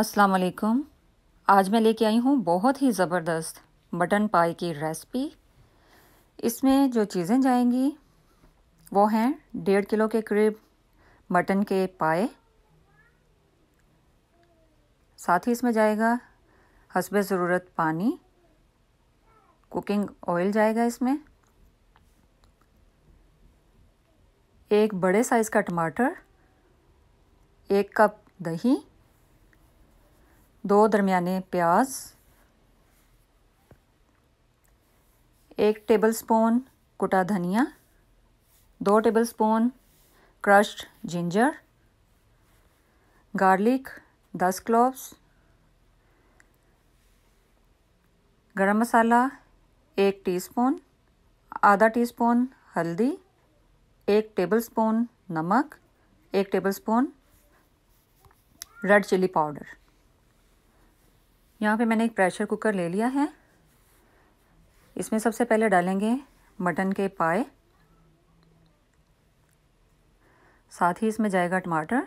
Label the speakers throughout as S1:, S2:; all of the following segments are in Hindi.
S1: अस्सलाम वालेकुम आज मैं लेके आई हूँ बहुत ही ज़बरदस्त मटन पाई की रेसिपी इसमें जो चीज़ें जाएंगी वो हैं डेढ़ किलो के करीब मटन के पाए साथ ही इसमें जाएगा हसब ज़रूरत पानी कुकिंग ऑयल जाएगा इसमें एक बड़े साइज़ का टमाटर एक कप दही दो दरमियाने प्याज एक टेबलस्पून कुटा धनिया दो टेबलस्पून क्रश्ड जिंजर गार्लिक दस क्लोव्स गरम मसाला एक टीस्पून आधा टीस्पून हल्दी एक टेबलस्पून नमक एक टेबलस्पून रेड चिल्ली पाउडर यहाँ पे मैंने एक प्रेशर कुकर ले लिया है इसमें सबसे पहले डालेंगे मटन के पाए साथ ही इसमें जाएगा टमाटर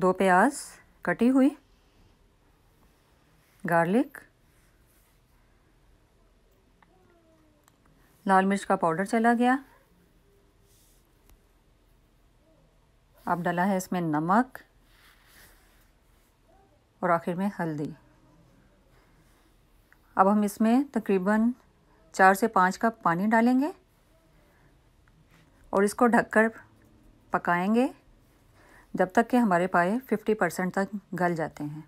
S1: दो प्याज कटी हुई गार्लिक लाल मिर्च का पाउडर चला गया अब डाला है इसमें नमक और आखिर में हल्दी अब हम इसमें तकरीबन चार से पाँच कप पानी डालेंगे और इसको ढककर पकाएंगे जब तक कि हमारे पाए 50 परसेंट तक गल जाते हैं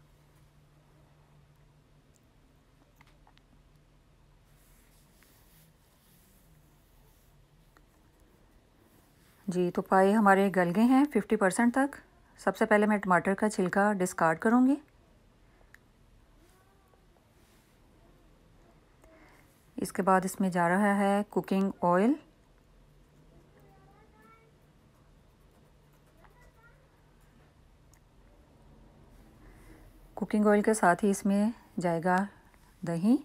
S1: जी तो पाए हमारे गल गए हैं 50 परसेंट तक सबसे पहले मैं टमाटर का छिलका डिस्कार्ड करूँगी इसके बाद इसमें जा रहा है कुकिंग ऑयल कुकिंग ऑयल के साथ ही इसमें जाएगा दही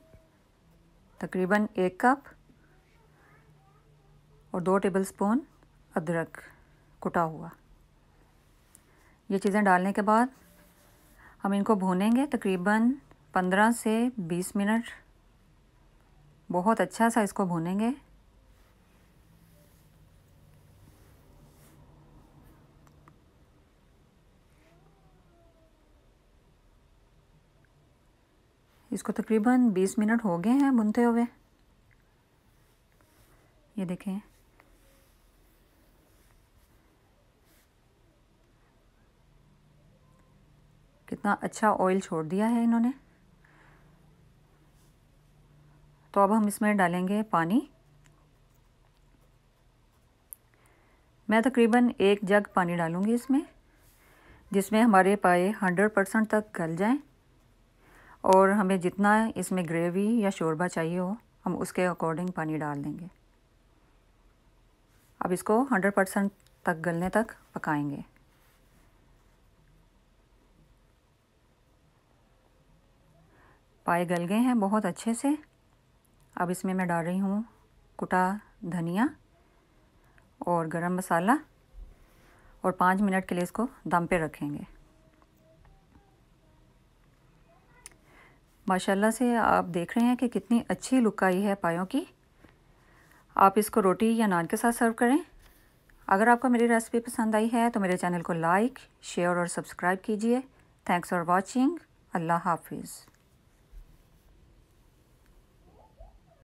S1: तकरीबन एक कप और दो टेबलस्पून अदरक कुटा हुआ ये चीज़ें डालने के बाद हम इनको भूनेंगे तकरीबन पंद्रह से बीस मिनट बहुत अच्छा सा इसको भुनेंगे इसको तकरीबन 20 मिनट हो गए हैं भुनते हुए ये देखें कितना अच्छा ऑयल छोड़ दिया है इन्होंने तो अब हम इसमें डालेंगे पानी मैं तकरीबन एक जग पानी डालूँगी इसमें जिसमें हमारे पाए हंड्रेड परसेंट तक गल जाएं और हमें जितना इसमें ग्रेवी या शोरबा चाहिए हो हम उसके अकॉर्डिंग पानी डाल देंगे अब इसको हंड्रेड परसेंट तक गलने तक पकाएंगे पाए गल गए हैं बहुत अच्छे से अब इसमें मैं डाल रही हूँ कुटा धनिया और गरम मसाला और पाँच मिनट के लिए इसको दम पे रखेंगे माशाल्लाह से आप देख रहे हैं कि कितनी अच्छी लुक आई है पायों की आप इसको रोटी या नान के साथ सर्व करें अगर आपको मेरी रेसिपी पसंद आई है तो मेरे चैनल को लाइक शेयर और सब्सक्राइब कीजिए थैंक्स फॉर वॉचिंग अल्लाह हाफिज़